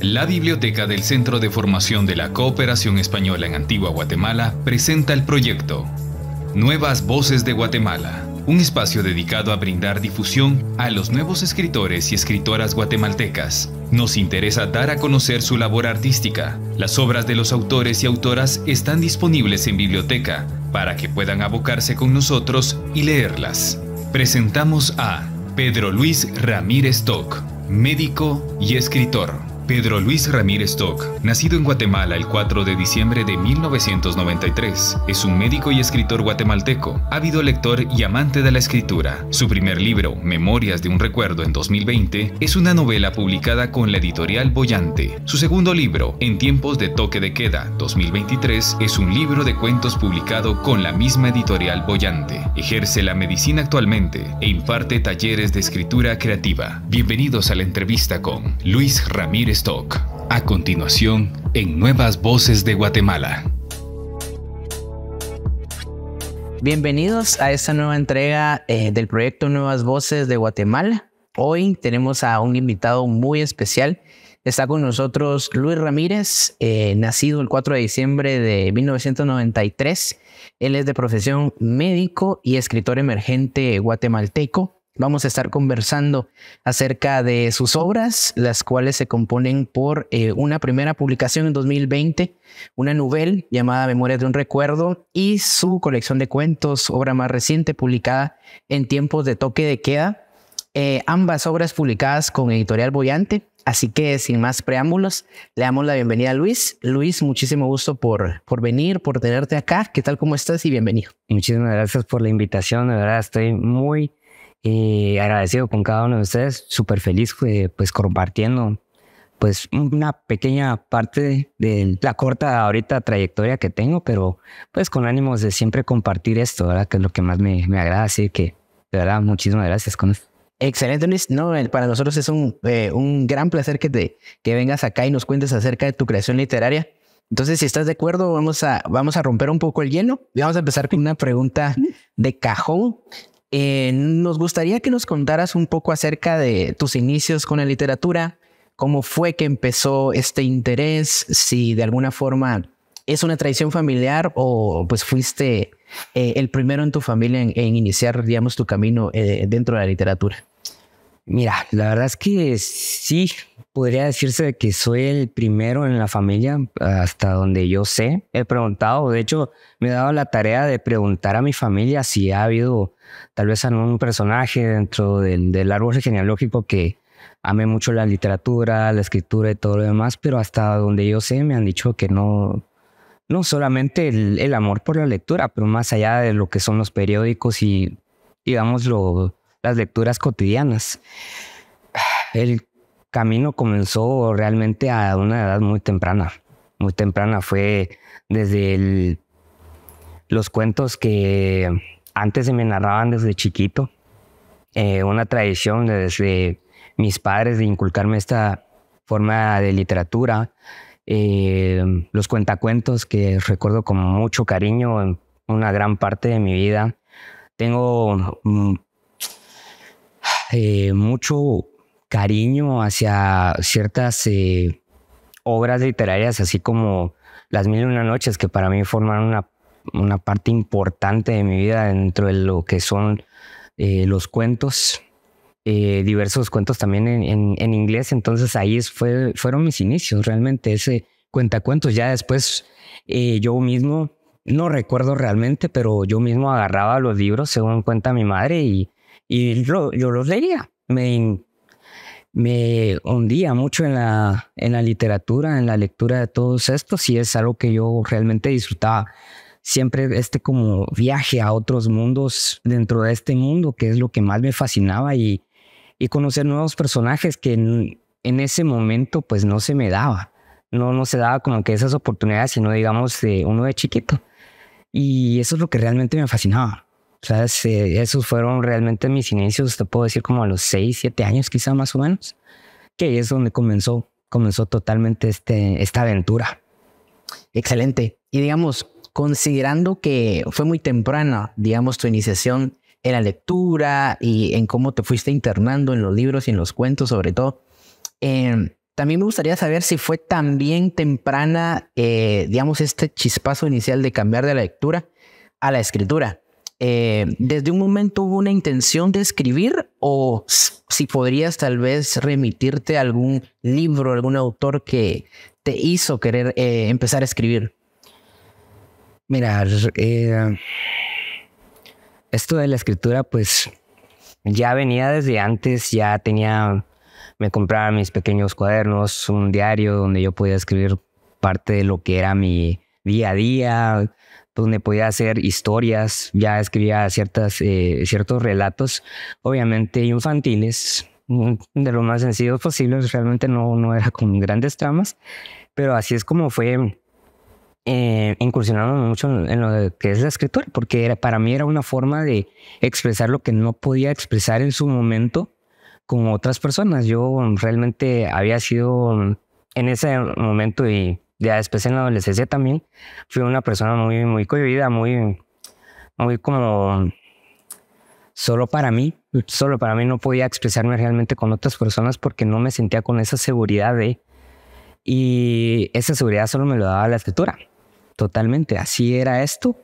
La Biblioteca del Centro de Formación de la Cooperación Española en Antigua Guatemala presenta el proyecto Nuevas Voces de Guatemala, un espacio dedicado a brindar difusión a los nuevos escritores y escritoras guatemaltecas. Nos interesa dar a conocer su labor artística. Las obras de los autores y autoras están disponibles en biblioteca para que puedan abocarse con nosotros y leerlas. Presentamos a Pedro Luis Ramírez Toc, médico y escritor. Pedro Luis Ramírez Toc, nacido en Guatemala el 4 de diciembre de 1993, es un médico y escritor guatemalteco, ávido lector y amante de la escritura. Su primer libro, Memorias de un Recuerdo en 2020, es una novela publicada con la editorial Boyante. Su segundo libro, En tiempos de toque de queda, 2023, es un libro de cuentos publicado con la misma editorial Boyante. Ejerce la medicina actualmente e imparte talleres de escritura creativa. Bienvenidos a la entrevista con Luis Ramírez a continuación, en Nuevas Voces de Guatemala. Bienvenidos a esta nueva entrega eh, del proyecto Nuevas Voces de Guatemala. Hoy tenemos a un invitado muy especial. Está con nosotros Luis Ramírez, eh, nacido el 4 de diciembre de 1993. Él es de profesión médico y escritor emergente guatemalteco. Vamos a estar conversando acerca de sus obras, las cuales se componen por eh, una primera publicación en 2020, una novela llamada Memorias de un Recuerdo y su colección de cuentos, obra más reciente publicada en tiempos de toque de queda. Eh, ambas obras publicadas con Editorial Boyante. Así que sin más preámbulos, le damos la bienvenida a Luis. Luis, muchísimo gusto por, por venir, por tenerte acá. ¿Qué tal? ¿Cómo estás? Y bienvenido. Muchísimas gracias por la invitación. De verdad, estoy muy y eh, agradecido con cada uno de ustedes, súper feliz eh, pues compartiendo pues una pequeña parte de la corta ahorita trayectoria que tengo, pero pues con ánimos de siempre compartir esto, ¿verdad? Que es lo que más me, me agrada, así que de verdad muchísimas gracias con esto. Excelente, Luis. Eh, para nosotros es un, un gran placer que, te, que vengas acá y nos cuentes acerca de tu creación literaria. Entonces, si estás de acuerdo, vamos a, vamos a romper un poco el hielo y vamos a empezar con una pregunta de cajón. Eh, nos gustaría que nos contaras un poco acerca de tus inicios con la literatura, cómo fue que empezó este interés, si de alguna forma es una tradición familiar o pues fuiste eh, el primero en tu familia en, iniciar, digamos, tu camino eh, dentro de la literatura. Mira, la verdad es que sí, podría decirse que soy el primero en la familia, hasta donde yo sé. He preguntado, de hecho, me he dado la tarea de preguntar a mi familia si ha habido tal vez algún personaje dentro del, árbol genealógico que ame mucho la literatura, la escritura y todo lo demás, pero hasta donde yo sé me han dicho que no, no solamente el, amor por la lectura, pero más allá de lo que son los periódicos y, digamos, las lecturas cotidianas. El camino comenzó realmente a una edad muy temprana. Muy temprana fue desde los cuentos que antes se me narraban desde chiquito. Eh, una tradición desde mis padres de inculcarme esta forma de literatura. Eh, los cuentacuentos que recuerdo con mucho cariño en una gran parte de mi vida. Tengo mm, eh, mucho cariño hacia ciertas eh, obras literarias, así como Las Mil y Una Noches, que para mí forman una, parte importante de mi vida dentro de lo que son eh, los cuentos. Eh, diversos cuentos también en, inglés. Entonces ahí fue, fueron mis inicios realmente, ese cuentacuentos. Ya después yo mismo, no recuerdo realmente, pero yo mismo agarraba los libros según cuenta mi madre y, yo los leía. Me, me hundía mucho en la, en la literatura, en la lectura de todos estos y es algo que yo realmente disfrutaba. Siempre este como viaje a otros mundos dentro de este mundo, que es lo que más me fascinaba y, conocer nuevos personajes que en, ese momento pues no se me daba. No, no se daba como que esas oportunidades, sino digamos de uno de chiquito. Y eso es lo que realmente me fascinaba. O sea, esos fueron realmente mis inicios, te puedo decir como a los 6, 7 años quizá más o menos, que es donde comenzó, comenzó totalmente este, esta aventura. Excelente. Y digamos, considerando que fue muy temprana, digamos, tu iniciación en la lectura y en cómo te fuiste internando en los libros y en los cuentos sobre todo, em, también me gustaría saber si fue también temprana, eh, digamos, este chispazo inicial de cambiar de la lectura a la escritura. Eh, ¿desde un momento hubo una intención de escribir o si podrías tal vez remitirte a algún libro, algún autor que te hizo querer eh, empezar a escribir? Mira, eh, esto de la escritura pues ya venía desde antes, ya tenía, me compraba mis pequeños cuadernos, un diario donde yo podía escribir parte de lo que era mi día a día, donde podía hacer historias, ya escribía ciertas, eh, ciertos relatos, obviamente infantiles, mm, de lo más sencillo posible, pues, realmente no, no era con grandes tramas, pero así es como fue eh, incursionando mucho en lo que es la escritura, porque era, para mí era una forma de expresar lo que no podía expresar en su momento con otras personas. Yo realmente había sido en ese momento y ya después en la adolescencia también fui una persona muy, muy cohibida, muy, muy como solo para mí, solo para mí no podía expresarme realmente con otras personas porque no me sentía con esa seguridad de... Y esa seguridad solo me lo daba la escritura, totalmente, así era esto.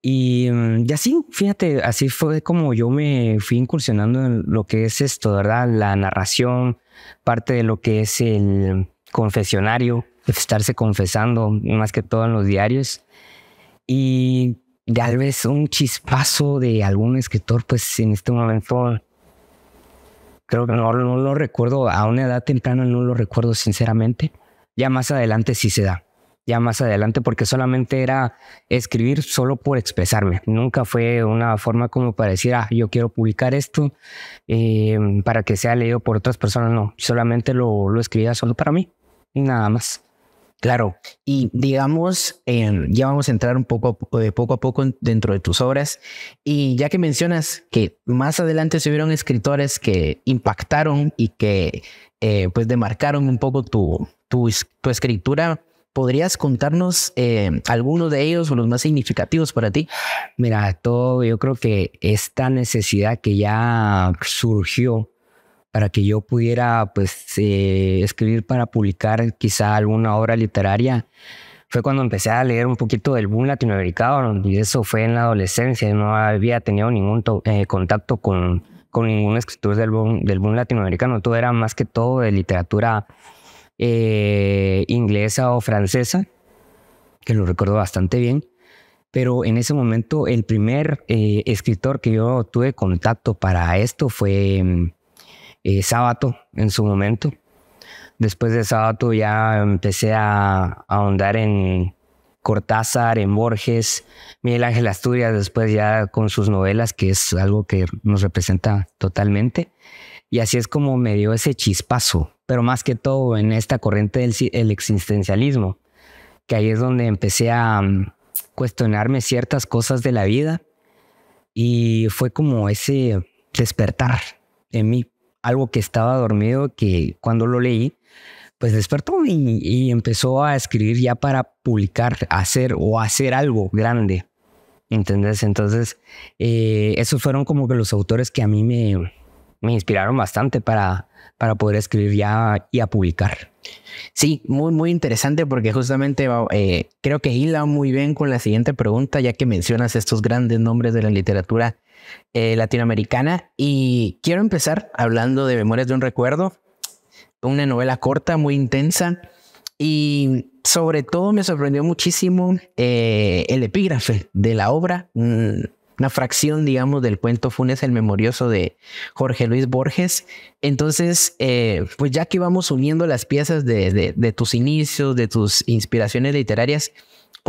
Y, mm, y así, fíjate, así fue como yo me fui incursionando en lo que es esto, ¿verdad? La narración, parte de lo que es el confesionario, estarse confesando, más que todo en los diarios. Y tal vez un chispazo de algún escritor, pues en este momento creo que no, no, lo recuerdo, a una edad temprana no lo recuerdo sinceramente. Ya más adelante sí se da, ya más adelante, porque solamente era escribir solo por expresarme. Nunca fue una forma como para decir, ah, yo quiero publicar esto eh, para que sea leído por otras personas. No, solamente lo, lo escribía solo para mí, nada más. Claro, y digamos, em, ya vamos a entrar un poco, eh, poco a poco dentro de tus obras, y ya que mencionas que más adelante se vieron escritores que impactaron y que eh, pues demarcaron un poco tu, tu, tu escritura, ¿podrías contarnos eh, algunos de ellos o los más significativos para ti? Mira, todo yo creo que esta necesidad que ya surgió para que yo pudiera pues eh, escribir para publicar quizá alguna obra literaria fue cuando empecé a leer un poquito del boom latinoamericano y eso fue en la adolescencia no había tenido ningún eh, contacto con, con ningún escritor del boom, del boom latinoamericano todo era más que todo de literatura eh, inglesa o francesa que lo recuerdo bastante bien pero en ese momento el primer escritor que yo tuve contacto para esto fue mm, eh, sábado en su momento. Después de sábado ya empecé a, ahondar en Cortázar, en Borges, Miguel Ángel Asturias, después ya con sus novelas, que es algo que nos representa totalmente. Y así es como me dio ese chispazo, pero más que todo en esta corriente del el existencialismo, que ahí es donde empecé a mm, cuestionarme ciertas cosas de la vida y fue como ese despertar en mí algo que estaba dormido que cuando lo leí, pues despertó y, empezó a escribir ya para publicar, hacer o hacer algo grande. ¿Entendés? Entonces, eh, esos fueron como que los autores que a mí me, me inspiraron bastante para, para poder escribir ya y a publicar. Sí, muy, muy interesante porque justamente eh, creo que hila muy bien con la siguiente pregunta, ya que mencionas estos grandes nombres de la literatura eh, latinoamericana. Y quiero empezar hablando de Memorias de un Recuerdo, una novela corta, muy intensa. Y sobre todo me sorprendió muchísimo eh, el epígrafe de la obra, mm, una fracción, digamos, del cuento Funes el Memorioso de Jorge Luis Borges. Entonces, eh, pues ya que vamos uniendo las piezas de tus inicios, de tus inspiraciones literarias,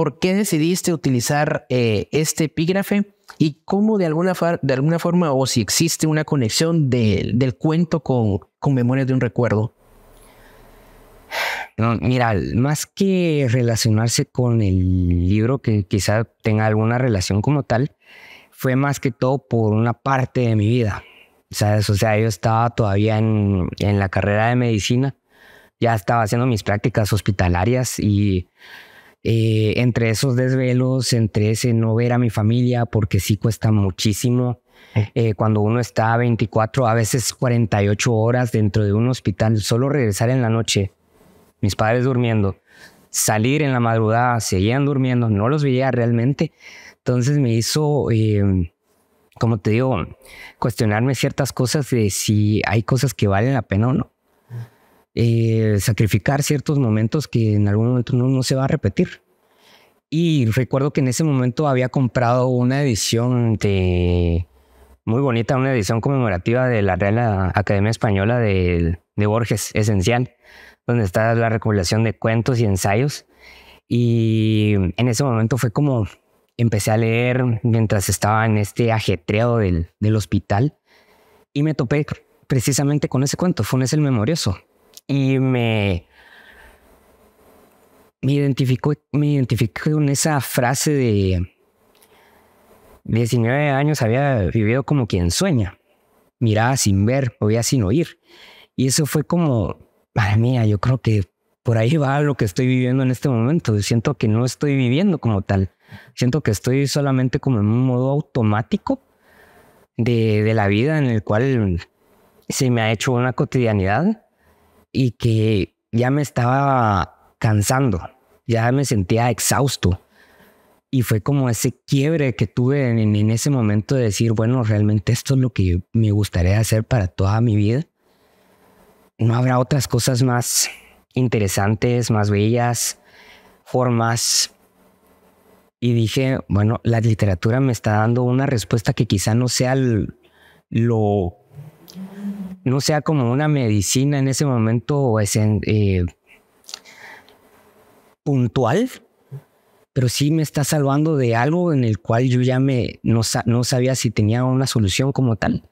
por qué decidiste utilizar eh, este epígrafe y cómo de alguna, de alguna forma o si existe una conexión del cuento con, con Memorias de un Recuerdo. No, mira, más que relacionarse con el libro, que quizá tenga alguna relación como tal, fue más que todo por una parte de mi vida. O sea, yo estaba todavía en, en la carrera de medicina, ya estaba haciendo mis prácticas hospitalarias y eh, entre esos desvelos, entre ese no ver a mi familia, porque sí cuesta muchísimo. Eh, cuando uno está 24, a veces 48 horas dentro de un hospital, solo regresar en la noche, mis padres durmiendo, salir en la madrugada, seguían durmiendo, no los veía realmente. Entonces me hizo, eh, como te digo, cuestionarme ciertas cosas de si hay cosas que valen la pena o no. Eh, sacrificar ciertos momentos que en algún momento no, no se va a repetir. Y recuerdo que en ese momento había comprado una edición de muy bonita, una edición conmemorativa de la Real Academia Española de, de Borges, esencial, donde está la recopilación de cuentos y ensayos. Y en ese momento fue como empecé a leer mientras estaba en este ajetreado del, del hospital y me topé precisamente con ese cuento, Funes el Memorioso, y me, me, identifico, me con esa frase de 19 años había vivido como quien sueña, miraba sin ver, oía sin oír. Y eso fue como, madre mía, yo creo que por ahí va lo que estoy viviendo en este momento. Siento que no estoy viviendo como tal. Siento que estoy solamente como en un modo automático de la vida en el cual se me ha hecho una cotidianidad y que ya me estaba cansando, ya me sentía exhausto. Y fue como ese quiebre que tuve en, ese momento de decir, bueno, realmente esto es lo que me gustaría hacer para toda mi vida. No habrá otras cosas más interesantes, más bellas, formas. Y dije, bueno, la literatura me está dando una respuesta que quizá no sea lo no sea como una medicina en ese momento eh, puntual, pero sí me está salvando de algo en el cual yo ya me, no, no sabía si tenía una solución como tal.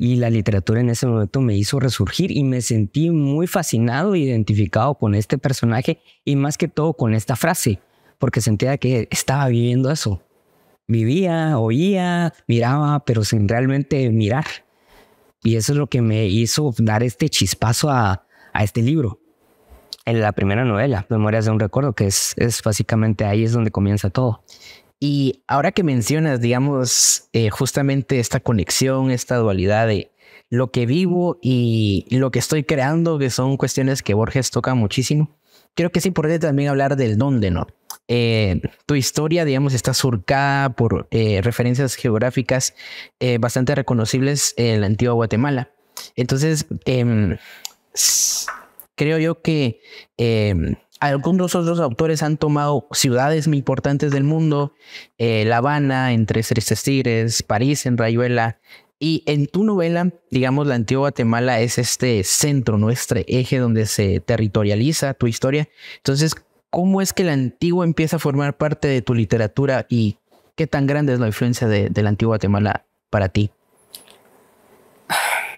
Y la literatura en ese momento me hizo resurgir y me sentí muy fascinado, identificado con este personaje y más que todo con esta frase, porque sentía que estaba viviendo eso. Vivía, oía, miraba, pero sin realmente mirar. Y eso es lo que me hizo dar este chispazo a, a este libro. En la primera novela, Memorias de un Recuerdo, que es, es básicamente ahí es donde comienza todo. Y ahora que mencionas, digamos, eh, justamente esta conexión, esta dualidad de lo que vivo y lo que estoy creando, que son cuestiones que Borges toca muchísimo, creo que es importante también hablar del dónde, ¿no? Eh, tu historia, digamos, está surcada por eh, referencias geográficas eh, bastante reconocibles en la antigua Guatemala. Entonces, em, creo yo que em, algunos otros autores han tomado ciudades muy importantes del mundo, La Habana, Entre Tristes Tigres, París, en Rayuela, y en tu novela, digamos, la antigua Guatemala es este centro, nuestro eje donde se territorializa tu historia. Entonces, ¿Cómo es que la antigua empieza a formar parte de tu literatura y qué tan grande es la influencia de, la antigua Guatemala para ti?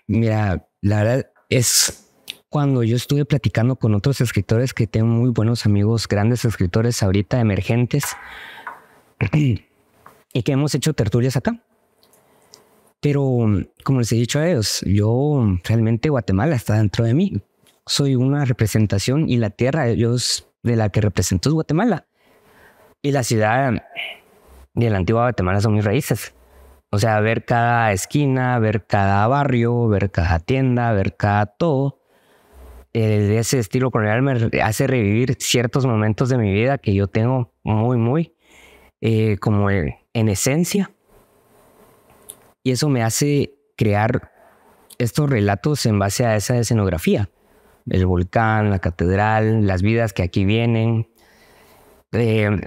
Mira, la verdad es cuando yo estuve platicando con otros escritores que tengo muy buenos amigos, grandes escritores ahorita emergentes, y que hemos hecho tertulias acá. Pero, como les he dicho a ellos, yo realmente Guatemala está dentro de mí. Soy una representación y la tierra, ellos de la que representó es Guatemala. Y la ciudad de la antigua Guatemala son mis raíces. O sea, ver cada esquina, ver cada barrio, ver cada tienda, ver cada todo. Eh, de ese estilo colonial me hace revivir ciertos momentos de mi vida que yo tengo muy, muy eh, como en esencia. Y eso me hace crear estos relatos en base a esa escenografía el volcán, la catedral, las vidas que aquí vienen. Eh,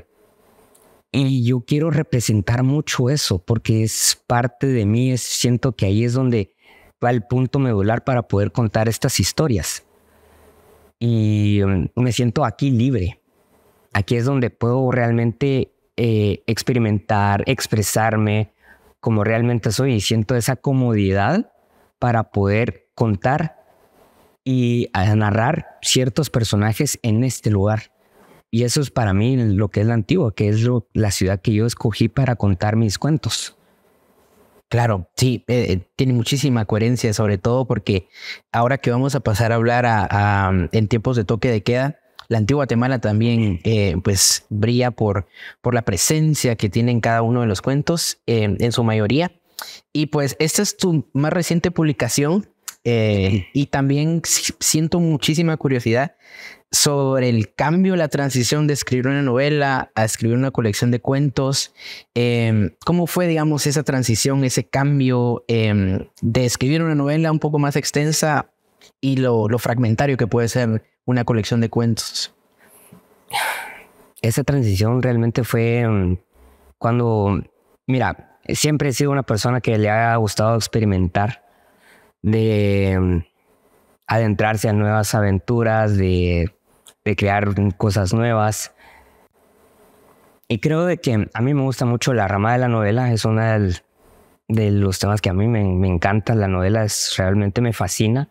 y yo quiero representar mucho eso porque es parte de mí, es, siento que ahí es donde va el punto medular para poder contar estas historias. Y um, me siento aquí libre. Aquí es donde puedo realmente eh, experimentar, expresarme como realmente soy y siento esa comodidad para poder contar y a narrar ciertos personajes en este lugar. Y eso es para mí lo que es la antigua, que es la ciudad que yo escogí para contar mis cuentos. Claro, sí, eh, eh, tiene muchísima coherencia, sobre todo porque ahora que vamos a pasar a hablar mm, en tiempos de toque de queda, la antigua Guatemala también eh, pues brilla por, por la presencia que tiene en cada uno de los cuentos, en su mayoría. Y pues esta es tu más reciente publicación, eh, y también siento muchísima curiosidad sobre el cambio, la transición de escribir una novela a escribir una colección de cuentos. Em, ¿Cómo fue, digamos, esa transición, ese cambio em, de escribir una novela un poco más extensa y lo, fragmentario que puede ser una colección de cuentos? Esa transición realmente fue em, cuando, mira, siempre he sido una persona que le ha gustado experimentar de mm, adentrarse a nuevas aventuras, de, crear cosas nuevas. Y creo de que a mí me gusta mucho la rama de la novela, es una de los temas que a mí me, encanta, la novela es, realmente me fascina,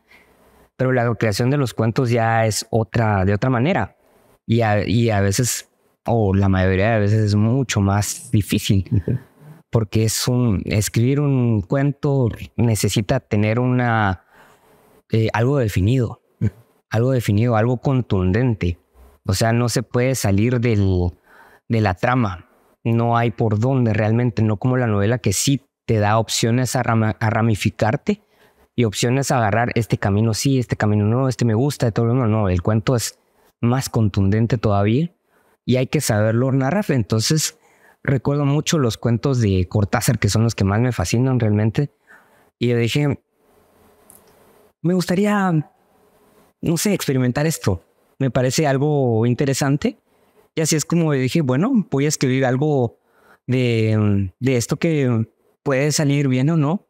pero la creación de los cuentos ya es otra, de otra manera. Y a, y a veces, o la mayoría de veces es mucho más difícil porque es un, escribir un cuento necesita tener una, eh, algo definido, algo definido, algo contundente. O sea, no se puede salir del, de la trama. No hay por dónde realmente, no como la novela que sí te da opciones a, ramificarte y opciones a agarrar este camino sí, este camino no, este me gusta, de este todo lo demás. No, el cuento es más contundente todavía y hay que saberlo narrar. Entonces, recuerdo mucho los cuentos de Cortázar, que son los que más me fascinan realmente. Y yo dije, me gustaría, no sé, experimentar esto. Me parece algo interesante. Y así es como dije, bueno, voy a escribir algo de, esto que puede salir bien o no,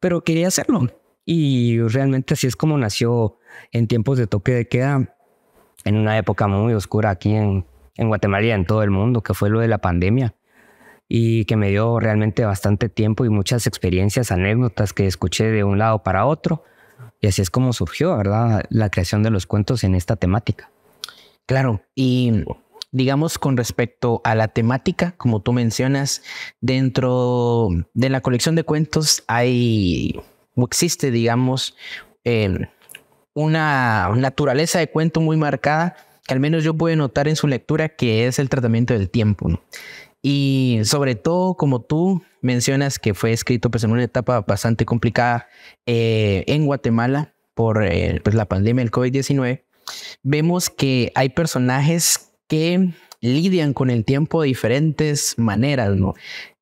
pero quería hacerlo. Y realmente así es como nació en tiempos de toque de queda, en una época muy oscura aquí en, en Guatemala y en todo el mundo, que fue lo de la pandemia y que me dio realmente bastante tiempo y muchas experiencias, anécdotas que escuché de un lado para otro. Y así es como surgió, ¿verdad? La creación de los cuentos en esta temática. Claro, y digamos con respecto a la temática, como tú mencionas, dentro de la colección de cuentos hay, existe, digamos, eh, una naturaleza de cuento muy marcada que al menos yo puedo notar en su lectura, que es el tratamiento del tiempo. ¿no? Y sobre todo, como tú mencionas, que fue escrito pues, en una etapa bastante complicada eh, en Guatemala por eh, pues, la pandemia del COVID-19, vemos que hay personajes que lidian con el tiempo de diferentes maneras, ¿no?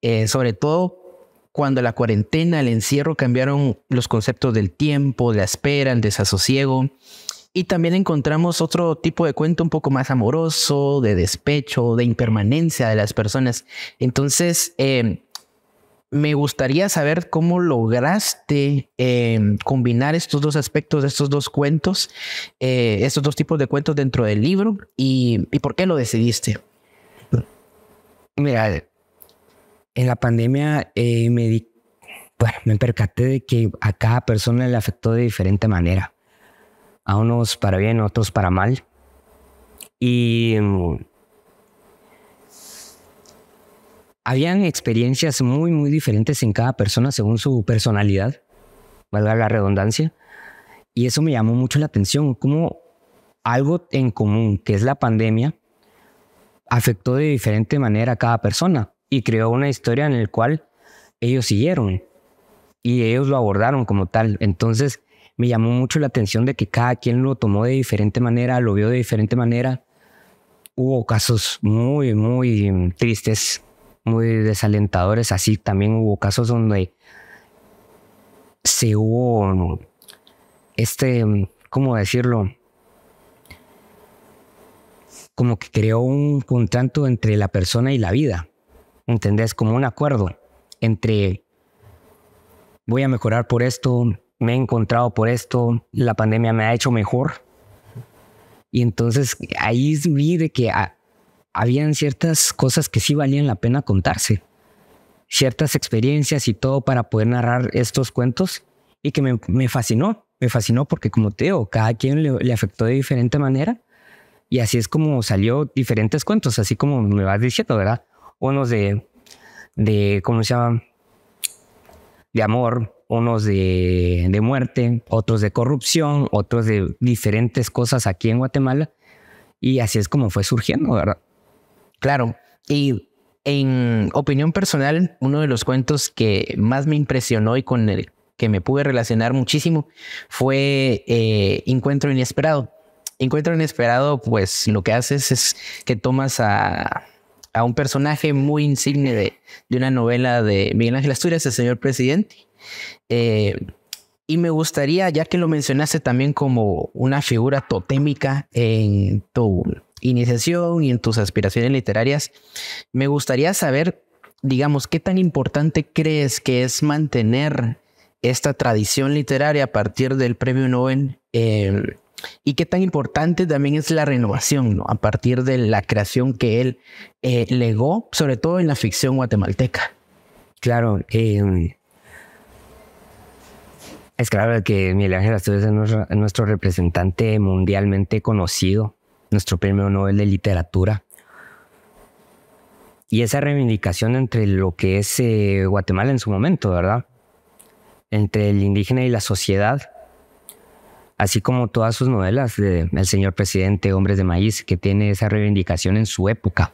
Eh, sobre todo cuando la cuarentena, el encierro cambiaron los conceptos del tiempo, de la espera, el desasosiego. Y también encontramos otro tipo de cuento un poco más amoroso, de despecho, de impermanencia de las personas. Entonces, em, me gustaría saber cómo lograste em, combinar estos dos aspectos, estos dos cuentos, eh, estos dos tipos de cuentos dentro del libro y, por qué lo decidiste. Mira, en la pandemia eh, me bueno, me percaté de que a cada persona le afectó de diferente manera a unos para bien, otros para mal. Y mm, habían experiencias muy, muy diferentes en cada persona según su personalidad, valga la redundancia. Y eso me llamó mucho la atención, como algo en común, que es la pandemia, afectó de diferente manera a cada persona y creó una historia en la cual ellos siguieron y ellos lo abordaron como tal. Entonces, me llamó mucho la atención de que cada quien lo tomó de diferente manera, lo vio de diferente manera. Hubo casos muy, muy tristes, muy desalentadores, así también hubo casos donde se hubo este, ¿cómo decirlo? Como que creó un contrato entre la persona y la vida, ¿entendés? Como un acuerdo entre voy a mejorar por esto, me he encontrado por esto, la pandemia me ha hecho mejor. Y entonces ahí vi de que ah, habían ciertas cosas que sí valían la pena contarse, ciertas experiencias y todo para poder narrar estos cuentos y que me, fascinó, me fascinó porque como te digo, cada quien le, afectó de diferente manera y así es como salió diferentes cuentos, así como me vas diciendo, ¿verdad? Unos de, de ¿cómo se llama? De amor, unos de, muerte, otros de corrupción, otros de diferentes cosas aquí en Guatemala. Y así es como fue surgiendo, ¿verdad? Claro. Y en opinión personal, uno de los cuentos que más me impresionó y con el que me pude relacionar muchísimo fue eh, Encuentro Inesperado. Encuentro Inesperado, pues lo que haces es que tomas a, un personaje muy insigne de, de, una novela de Miguel Ángel Asturias, el señor presidente, eh, y me gustaría, ya que lo mencionaste también como una figura totémica en tu iniciación y en tus aspiraciones literarias, me gustaría saber, digamos, qué tan importante crees que es mantener esta tradición literaria a partir del premio Nobel eh, y qué tan importante también es la renovación ¿no? a partir de la creación que él eh, legó, sobre todo en la ficción guatemalteca. Claro, eh, es claro que Miguel Ángel Asturias es nuestro, representante mundialmente conocido, nuestro premio Nobel de Literatura. Y esa reivindicación entre lo que es eh, Guatemala en su momento, ¿verdad? Entre el indígena y la sociedad, así como todas sus novelas de El señor presidente, Hombres de Maíz, que tiene esa reivindicación en su época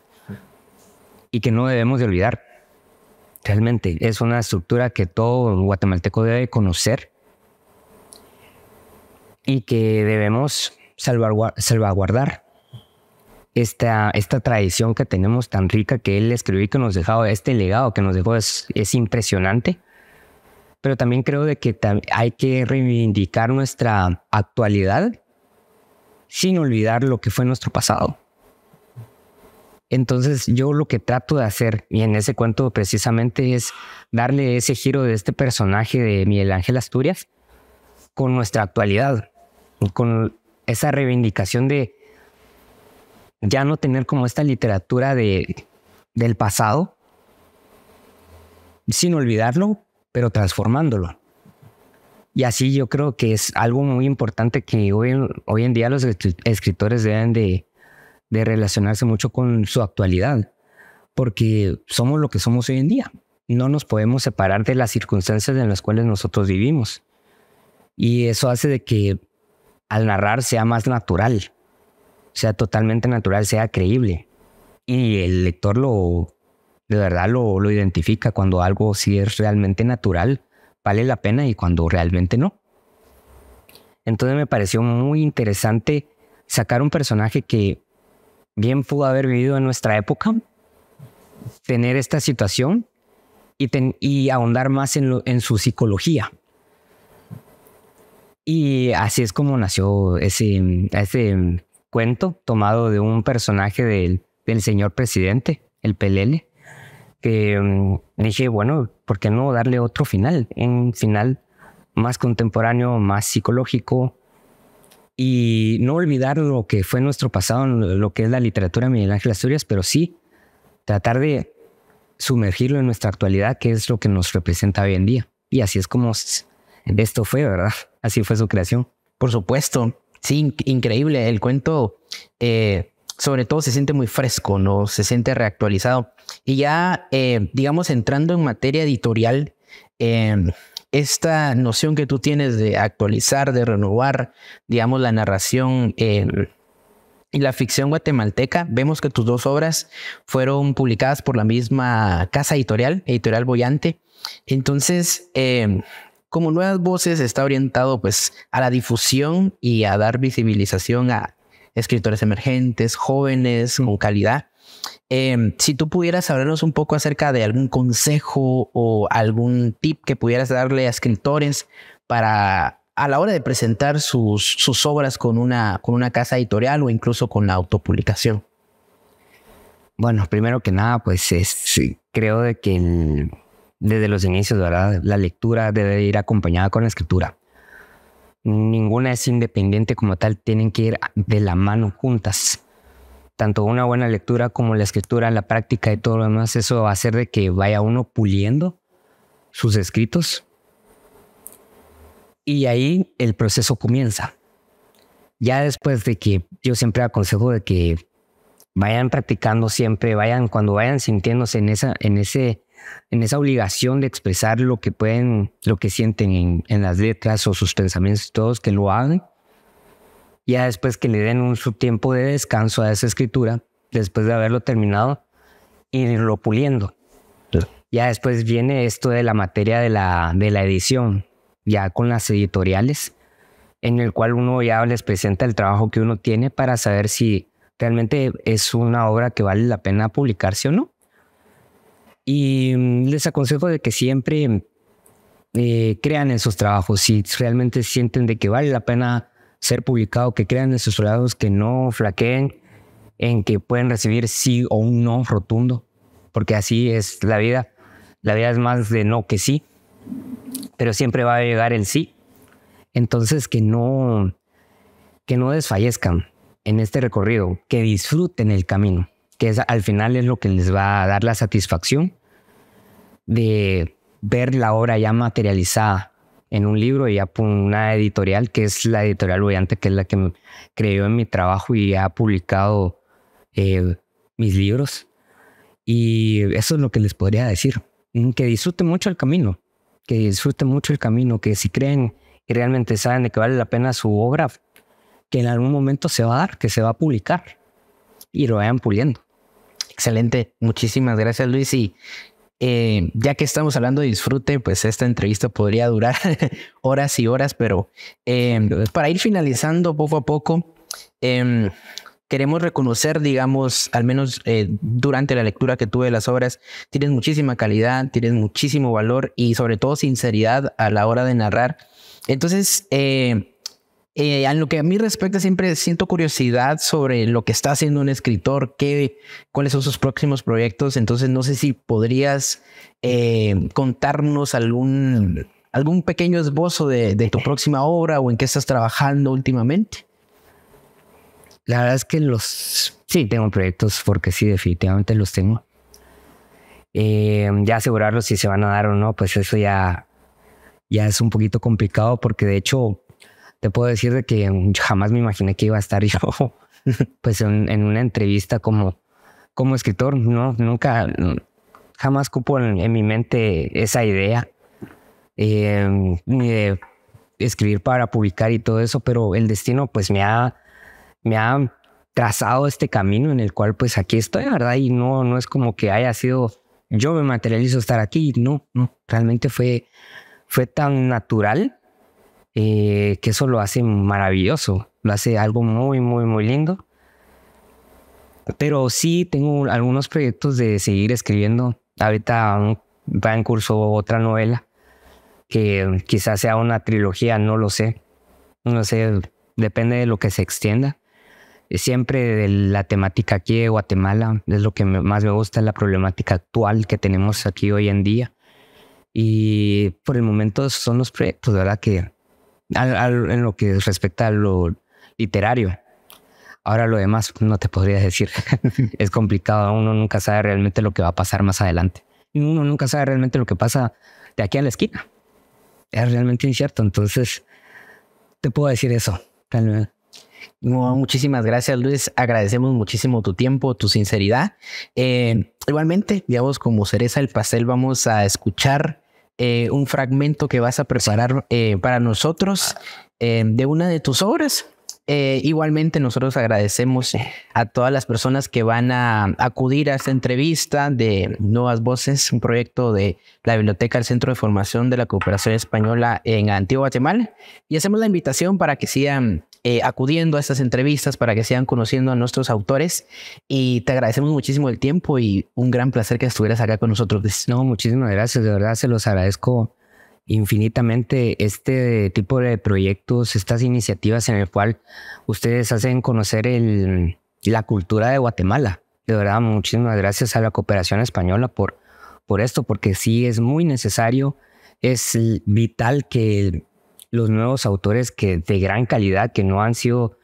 y que no debemos de olvidar. Realmente es una estructura que todo guatemalteco debe conocer y que debemos salvaguardar esta, esta tradición que tenemos tan rica que él escribió y que nos dejó, este legado que nos dejó es, es impresionante. Pero también creo de que hay que reivindicar nuestra actualidad sin olvidar lo que fue nuestro pasado. Entonces yo lo que trato de hacer, y en ese cuento precisamente, es darle ese giro de este personaje de Miguel Ángel Asturias, con nuestra actualidad, con esa reivindicación de ya no tener como esta literatura de, del pasado, sin olvidarlo, pero transformándolo. Y así yo creo que es algo muy importante que hoy, hoy en día los escritores deben de relacionarse mucho con su actualidad, porque somos lo que somos hoy en día. No nos podemos separar de las circunstancias en las cuales nosotros vivimos. Y eso hace de que al narrar sea más natural, sea totalmente natural, sea creíble. Y el lector lo, de verdad lo, identifica cuando algo sí es realmente natural, vale la pena y cuando realmente no. Entonces me pareció muy interesante sacar un personaje que bien pudo haber vivido en nuestra época, tener esta situación y, y ahondar más en su psicología, y así es como nació ese, mm, mm, cuento tomado de un personaje del, señor presidente, el Pelele, que mm, dije, bueno, ¿por qué no darle otro final? Un final más contemporáneo, más psicológico, y no olvidar lo que fue nuestro pasado, lo que es la literatura de Miguel Ángel Asturias, pero sí tratar de sumergirlo en nuestra actualidad, que es lo que nos representa hoy en día. Y así es como esto fue, ¿verdad? Así fue su creación. Por supuesto, sí, increíble. El cuento, eh, sobre todo, se siente muy fresco, ¿no? Se siente reactualizado. Y ya, eh, digamos, entrando en materia editorial, em, esta noción que tú tienes de actualizar, de renovar, digamos, la narración em, y la ficción guatemalteca, vemos que tus dos obras fueron publicadas por la misma casa editorial, Editorial Boyante. Entonces, em, como Nuevas Voces está orientado pues a la difusión y a dar visibilización a escritores emergentes, jóvenes, con calidad. Em, si tú pudieras hablarnos un poco acerca de algún consejo o algún tip que pudieras darle a escritores para a la hora de presentar sus, sus obras con una, con una casa editorial o incluso con la autopublicación. Bueno, primero que nada, pues sí, creo de que desde los inicios, ¿verdad? La lectura debe ir acompañada con la escritura. Ninguna es independiente como tal, tienen que ir de la mano juntas. Tanto una buena lectura como la escritura, la práctica y todo lo demás, eso va a hacer de que vaya uno puliendo sus escritos. Y ahí el proceso comienza. Ya después de que yo siempre aconsejo de que vayan practicando siempre, vayan cuando vayan sintiéndose en esa, en ese, en esa obligación de expresar lo que pueden, lo que sienten en, las letras o sus pensamientos todos, que lo hagan. Ya después que le den un, su tiempo de descanso a esa escritura, después de haberlo terminado, irlo puliendo. Ya después viene esto de la materia de la, de la edición, ya con las editoriales, en el cual uno ya les presenta el trabajo que uno tiene para saber si realmente es una obra que vale la pena publicarse o no. Y mm, les aconsejo de que siempre eh, crean en sus trabajos, si realmente sienten de que vale la pena ser publicado, que crean en sus trabajos, que no flaqueen, en que pueden recibir sí o un no rotundo, porque así es la vida. La vida es más de no que sí, pero siempre va a llegar el sí. Entonces que no, que no desfallezcan en este recorrido, que disfruten el camino que al final es lo que les va a dar la satisfacción de ver la obra ya materializada en un libro y ya una editorial que es la editorial brillante que es la que creyó en mi trabajo y ha publicado eh, mis libros. Y eso es lo que les podría decir. Mm, que disfruten mucho el camino, que disfruten mucho el camino, que si creen y realmente saben de que vale la pena su obra, que en algún momento se va a dar, que se va a publicar y lo vayan puliendo. Excelente, muchísimas gracias Luis y eh, ya que estamos hablando de disfrute, pues esta entrevista podría durar horas y horas, pero eh, para ir finalizando poco a poco, em, queremos reconocer, digamos, al menos eh, durante la lectura que tuve de las obras, tienes muchísima calidad, tienes muchísimo valor y sobre todo sinceridad a la hora de narrar. Entonces, eh, lo que a mí respecta, siempre siento curiosidad sobre lo que está haciendo un escritor, qué, cuáles son sus próximos proyectos. Entonces, no sé si podrías eh, contarnos algún, algún pequeño esbozo de, tu próxima obra o en qué estás trabajando últimamente. La verdad es que los sí tengo proyectos, porque sí, definitivamente los tengo. Eh, ya asegurarlos si se van a dar o no, pues eso ya, ya es un poquito complicado, porque de hecho te puedo decir de que jamás me imaginé que iba a estar yo, pues en, una entrevista como, como escritor, no, nunca, jamás cupo en, mi mente esa idea, em, ni de escribir para publicar y todo eso, pero el destino pues me ha, me ha trazado este camino en el cual pues aquí estoy, ¿verdad? Y no, no es como que haya sido, yo me materializo estar aquí, no, no, realmente fue, fue tan natural eh, que eso lo hace maravilloso, lo hace algo muy, muy, muy lindo. Pero sí tengo algunos proyectos de seguir escribiendo. Ahorita va en curso otra novela que quizás sea una trilogía, no lo sé. No sé, depende de lo que se extienda. Siempre de la temática aquí de Guatemala es lo que más me gusta, la problemática actual que tenemos aquí hoy en día. Y por el momento son los proyectos, ¿verdad? Que, en lo que respecta a lo literario. Ahora lo demás no te podría decir. es complicado. Uno nunca sabe realmente lo que va a pasar más adelante. Uno nunca sabe realmente lo que pasa de aquí a la esquina. Es realmente incierto. Entonces, te puedo decir eso. No, muchísimas gracias, Luis. Agradecemos muchísimo tu tiempo, tu sinceridad. Eh, igualmente, digamos, como cereza el pastel, vamos a escuchar eh, un fragmento que vas a preparar eh, para nosotros eh, de una de tus obras. igualmente nosotros agradecemos a todas las personas que van a acudir a esta entrevista de Nuevas Voces, un proyecto de la Biblioteca del Centro de Formación de la Cooperación Española en Antigua Guatemala. Y hacemos la invitación para que sigan eh, acudiendo a estas entrevistas para que sigan conociendo a nuestros autores. Y te agradecemos muchísimo el tiempo y un gran placer que estuvieras acá con nosotros. Pues no, muchísimas gracias. De verdad, se los agradezco infinitamente este tipo de proyectos, estas iniciativas en el cual ustedes hacen conocer la cultura de Guatemala. De verdad, muchísimas gracias a la cooperación española por, por esto, porque sí es muy necesario, es vital que los nuevos autores que de gran calidad que no han sido,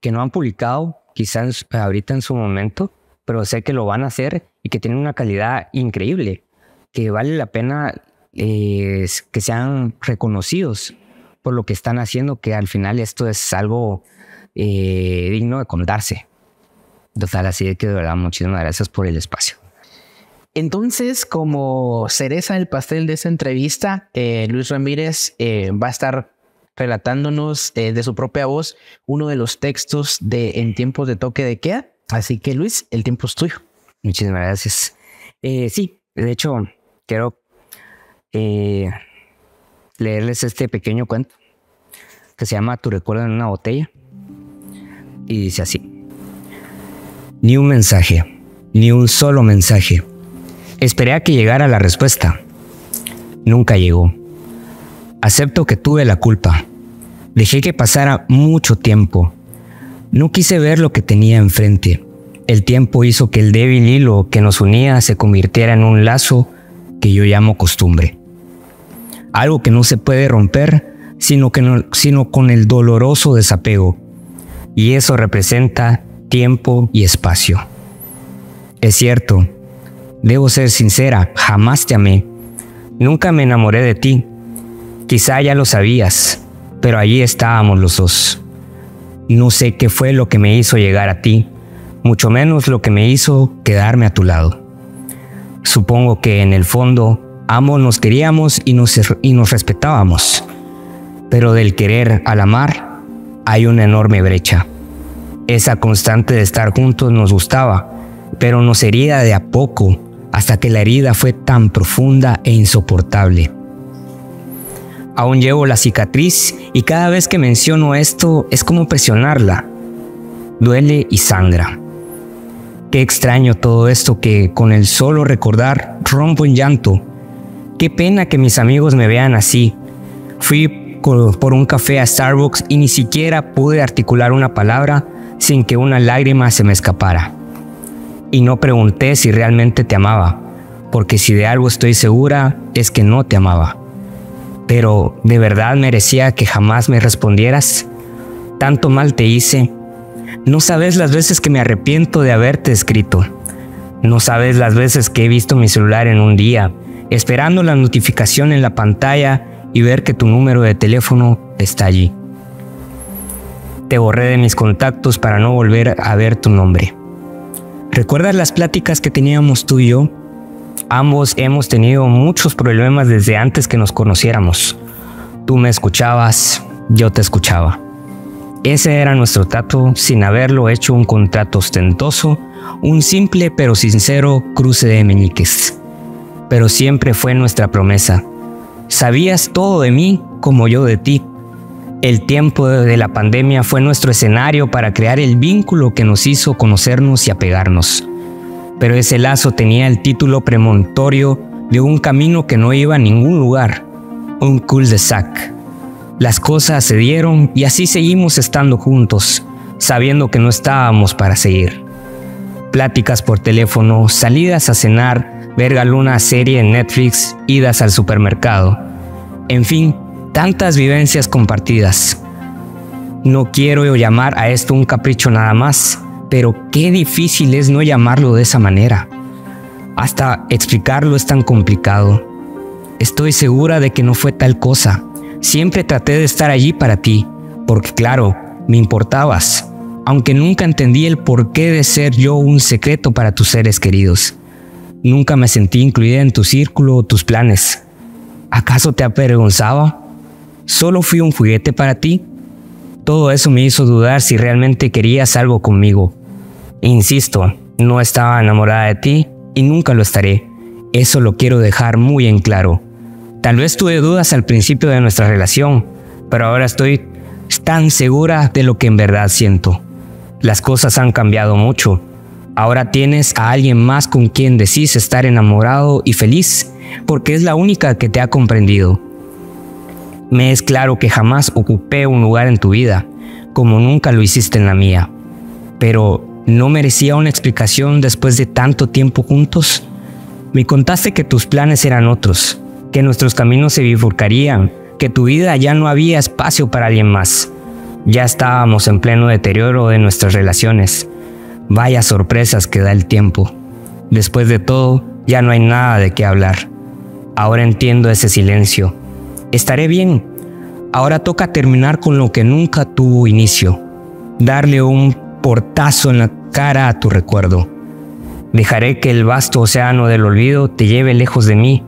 que no han publicado quizás ahorita en su momento, pero sé que lo van a hacer y que tienen una calidad increíble, que vale la pena que sean reconocidos por lo que están haciendo, que al final esto es algo eh, digno de contarse. Total, así que de verdad, muchísimas gracias por el espacio. Entonces, como cereza el pastel de esta entrevista, eh, Luis Ramírez eh, va a estar relatándonos eh, de su propia voz uno de los textos de En tiempos de toque de queda. Así que Luis, el tiempo es tuyo. Muchísimas gracias. sí, de hecho, quiero leerles este pequeño cuento que se llama Tu recuerdo en una botella. Y dice así, ni un mensaje, ni un solo mensaje Esperé a que llegara la respuesta. Nunca llegó. Acepto que tuve la culpa. Dejé que pasara mucho tiempo. No quise ver lo que tenía enfrente. El tiempo hizo que el débil hilo que nos unía se convirtiera en un lazo que yo llamo costumbre. Algo que no se puede romper sino, que sino con el doloroso desapego. Y eso representa tiempo y espacio. Es cierto, Debo ser sincera, jamás te amé. Nunca me enamoré de ti. Quizá ya lo sabías, pero allí estábamos los dos. No sé qué fue lo que me hizo llegar a ti, mucho menos lo que me hizo quedarme a tu lado. Supongo que en el fondo ambos nos queríamos y nos, y nos respetábamos, pero del querer al amar hay una enorme brecha. Esa constante de estar juntos nos gustaba, pero nos hería de a poco hasta que la herida fue tan profunda e insoportable. Aún llevo la cicatriz y cada vez que menciono esto es como presionarla. Duele y sangra. Qué extraño todo esto que con el solo recordar rompo en llanto. Qué pena que mis amigos me vean así. Fui por un café a Starbucks y ni siquiera pude articular una palabra sin que una lágrima se me escapara y no pregunté si realmente te amaba, porque si de algo estoy segura es que no te amaba. Pero, ¿de verdad merecía que jamás me respondieras? Tanto mal te hice. No sabes las veces que me arrepiento de haberte escrito. No sabes las veces que he visto mi celular en un día, esperando la notificación en la pantalla y ver que tu número de teléfono está allí. Te borré de mis contactos para no volver a ver tu nombre. ¿Recuerdas las pláticas que teníamos tú y yo? Ambos hemos tenido muchos problemas desde antes que nos conociéramos. Tú me escuchabas, yo te escuchaba. Ese era nuestro trato sin haberlo hecho un contrato ostentoso, un simple pero sincero cruce de meñiques. Pero siempre fue nuestra promesa. Sabías todo de mí como yo de ti, el tiempo de la pandemia fue nuestro escenario para crear el vínculo que nos hizo conocernos y apegarnos. Pero ese lazo tenía el título premonitorio de un camino que no iba a ningún lugar, un cul-de-sac. Las cosas se dieron y así seguimos estando juntos, sabiendo que no estábamos para seguir. Pláticas por teléfono, salidas a cenar, ver alguna serie en Netflix, idas al supermercado. En fin, tantas vivencias compartidas. No quiero llamar a esto un capricho nada más, pero qué difícil es no llamarlo de esa manera. Hasta explicarlo es tan complicado. Estoy segura de que no fue tal cosa. Siempre traté de estar allí para ti, porque claro, me importabas, aunque nunca entendí el porqué de ser yo un secreto para tus seres queridos. Nunca me sentí incluida en tu círculo o tus planes. ¿Acaso te avergonzaba? Solo fui un juguete para ti. Todo eso me hizo dudar si realmente querías algo conmigo. Insisto, no estaba enamorada de ti y nunca lo estaré. Eso lo quiero dejar muy en claro. Tal vez tuve dudas al principio de nuestra relación, pero ahora estoy tan segura de lo que en verdad siento. Las cosas han cambiado mucho. Ahora tienes a alguien más con quien decís estar enamorado y feliz, porque es la única que te ha comprendido. Me es claro que jamás ocupé un lugar en tu vida, como nunca lo hiciste en la mía. Pero, ¿no merecía una explicación después de tanto tiempo juntos? Me contaste que tus planes eran otros, que nuestros caminos se bifurcarían, que tu vida ya no había espacio para alguien más. Ya estábamos en pleno deterioro de nuestras relaciones. Vaya sorpresas que da el tiempo. Después de todo, ya no hay nada de qué hablar. Ahora entiendo ese silencio, Estaré bien. Ahora toca terminar con lo que nunca tuvo inicio. Darle un portazo en la cara a tu recuerdo. Dejaré que el vasto océano del olvido te lleve lejos de mí,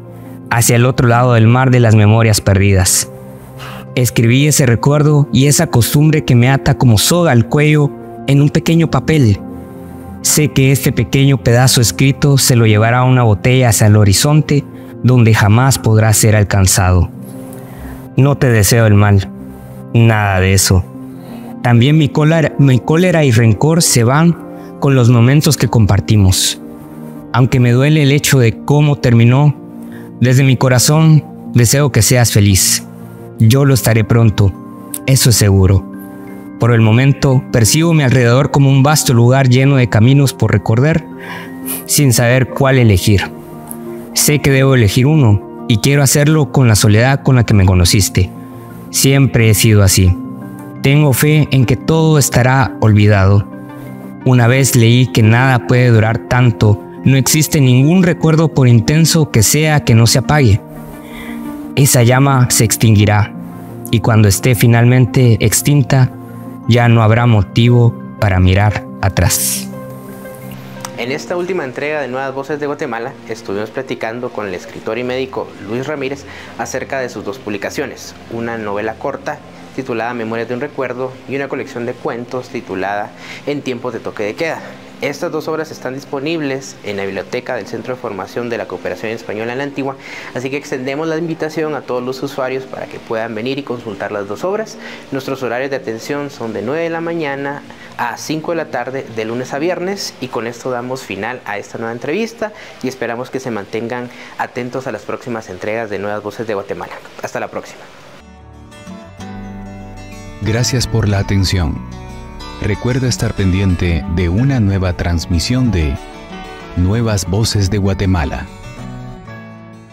hacia el otro lado del mar de las memorias perdidas. Escribí ese recuerdo y esa costumbre que me ata como soga al cuello en un pequeño papel. Sé que este pequeño pedazo escrito se lo llevará a una botella hacia el horizonte donde jamás podrá ser alcanzado. No te deseo el mal. Nada de eso. También mi cólera, y rencor se van con los momentos que compartimos. Aunque me duele el hecho de cómo terminó, desde mi corazón deseo que seas feliz. Yo lo estaré pronto, eso es seguro. Por el momento, percibo mi alrededor como un vasto lugar lleno de caminos por recorrer, sin saber cuál elegir. Sé que debo elegir uno, y quiero hacerlo con la soledad con la que me conociste. Siempre he sido así. Tengo fe en que todo estará olvidado. Una vez leí que nada puede durar tanto, no existe ningún recuerdo por intenso que sea que no se apague. Esa llama se extinguirá y cuando esté finalmente extinta, ya no habrá motivo para mirar atrás. En esta última entrega de Nuevas Voces de Guatemala estuvimos platicando con el escritor y médico Luis Ramírez acerca de sus dos publicaciones, una novela corta titulada Memorias de un Recuerdo y una colección de cuentos titulada En tiempos de toque de queda. Estas dos obras están disponibles en la biblioteca del Centro de Formación de la Cooperación Española en la Antigua, así que extendemos la invitación a todos los usuarios para que puedan venir y consultar las dos obras. Nuestros horarios de atención son de 9 de la mañana a 5 de la tarde de lunes a viernes y con esto damos final a esta nueva entrevista y esperamos que se mantengan atentos a las próximas entregas de Nuevas Voces de Guatemala. Hasta la próxima. Gracias por la atención. Recuerda estar pendiente de una nueva transmisión de Nuevas Voces de Guatemala.